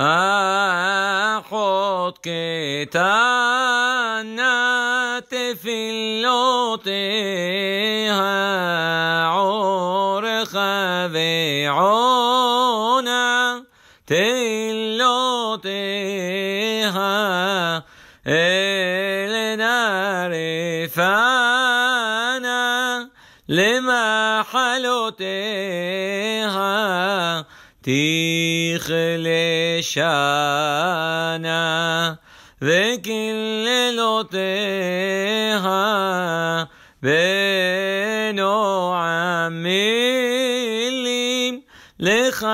أخذ كتانات في اللوطها عرق ذيعونا تلوطها إلنا رفانا لما حلوتها תכלה לשנה וקללותיה בנועם לך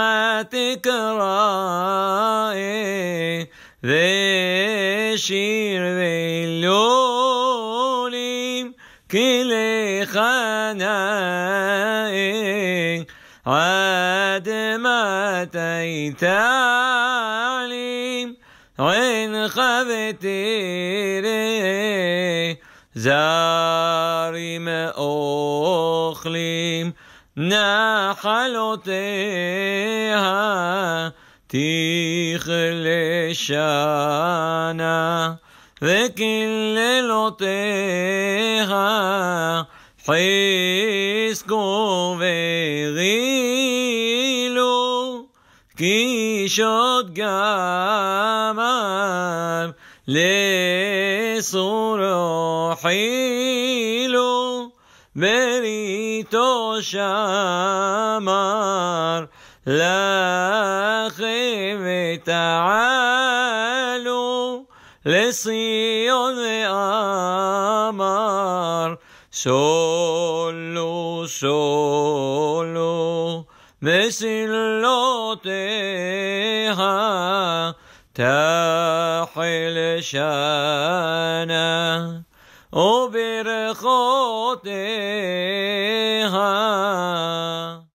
תקרא ושיר ולולים כי לך נאה عاد ما أتيت عليم عين خبتيري زارم أخليم نحلتها تخل شانا لكن لطيها حيسكو في غير کیشد گمم لسور حيلو بری تو لا لخیم تعالو لسیون آمار سولو سولو مسلوتها تحل شانا وبرخوتها